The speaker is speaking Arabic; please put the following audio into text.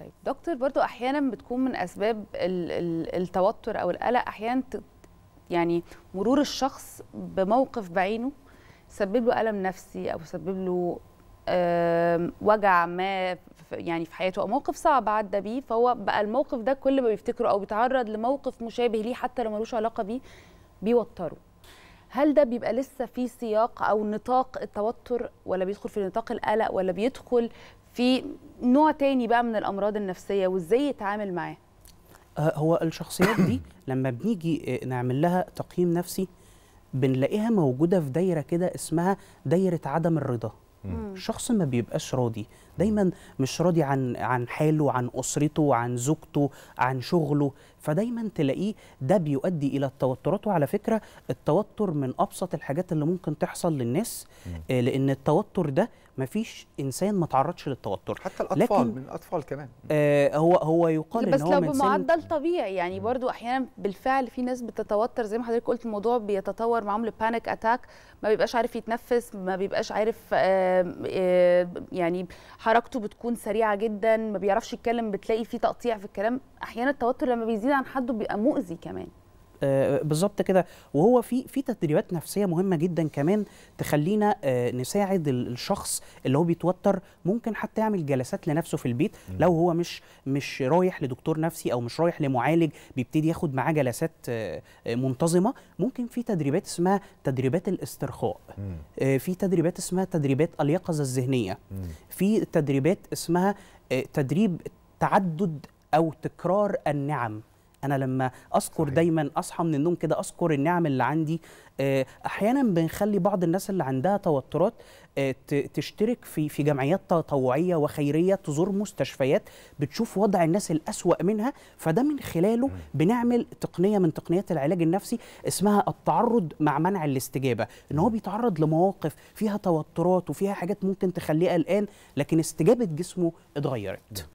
طيب دكتور برضو احيانا بتكون من اسباب التوتر او القلق احيانا يعني مرور الشخص بموقف بعينه سبب له الم نفسي او سبب له آمم، وجع ما يعني في حياته او موقف صعب عدى بيه فهو بقى الموقف ده كل ما بيفتكره او بيتعرض لموقف مشابه ليه حتى لو ملوش علاقه بيه بيوتره هل ده بيبقى لسه في سياق او نطاق التوتر ولا بيدخل في نطاق القلق ولا بيدخل في نوع تاني بقى من الامراض النفسيه وازاي يتعامل معاه آه، هو الشخصيات دي لما بنيجي آه، نعمل لها تقييم نفسي بنلاقيها موجوده في دايره كده اسمها دايره عدم الرضا الشخص ما بيبقاش راضي دايما مش راضي عن عن حاله عن اسرته عن زوجته عن شغله فدايما تلاقيه ده بيؤدي الى التوترات وعلى فكره التوتر من ابسط الحاجات اللي ممكن تحصل للناس مم. آه، لان التوتر ده مفيش انسان ما تعرضش للتوتر حتى الاطفال لكن من الاطفال كمان آه هو هو يقال بس ان هو لو بمعدل طبيعي يعني برضو احيانا بالفعل في ناس بتتوتر زي ما حضرتك قلت الموضوع بيتطور معاهم لبانيك اتاك ما بيبقاش عارف يتنفس ما بيبقاش عارف آه يعني حركته بتكون سريعه جدا ما بيعرفش يتكلم بتلاقي فيه تقطيع في الكلام احيانا التوتر لما بيزيد عن حده بيبقى مؤذي كمان آه، بالظبط كده وهو في في تدريبات نفسيه مهمه جدا كمان تخلينا آه، نساعد الشخص اللي هو بيتوتر ممكن حتى يعمل جلسات لنفسه في البيت لو هو مش مش رايح لدكتور نفسي او مش رايح لمعالج بيبتدي ياخد معاه جلسات آه، منتظمه ممكن في تدريبات اسمها تدريبات الاسترخاء في تدريبات اسمها تدريبات اليقظه الذهنيه في تدريبات اسمها تدريب تعدد او تكرار النعم انا لما اذكر دايما اصحى من النوم كده اذكر النعم اللي عندي آه، احيانا بنخلي بعض الناس اللي عندها توترات آه، تشترك في في جمعيات تطوعيه وخيريه تزور مستشفيات بتشوف وضع الناس الاسوا منها فده من خلاله بنعمل تقنيه من تقنيات العلاج النفسي اسمها التعرض مع منع الاستجابه ان هو بيتعرض لمواقف فيها توترات وفيها حاجات ممكن تخليه قلقان لكن استجابه جسمه اتغيرت